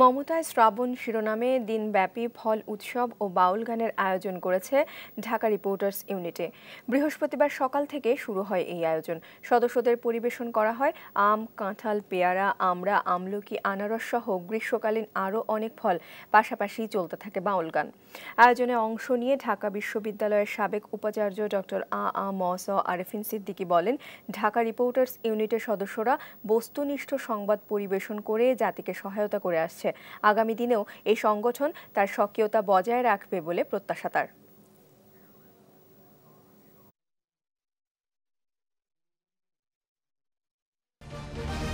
মমতায় শ্রাবণ শিরোনামে দিনব্যাপী ফল উৎসব ও বাউল গানের আয়োজন করেছে ঢাকা রিপোর্টার্স ইউনিটে বৃহস্পতিবার সকাল থেকে শুরু হয় এই আয়োজন সদস্যদের পরিবেশন করা হয় আম কাঁঠাল পেয়ারা আমড়া আমলকি আনারস সহ গ্রীষ্মকালীন আরও অনেক ফল পাশাপাশি চলতে থাকে বাউল গান আয়োজনে অংশ নিয়ে ঢাকা বিশ্ববিদ্যালয়ের সাবেক উপাচার্য ডক্টর আ আ মস আরেফিন সিদ্দিকি বলেন ঢাকা রিপোর্টার্স ইউনিটের সদস্যরা বস্তুনিষ্ঠ সংবাদ পরিবেশন করে জাতিকে সহায়তা করে আসছে হচ্ছে আগামী দিনেও এই সংগঠন তার সক্রিয়তা বজায় রাখবে বলে প্রত্যাশা তার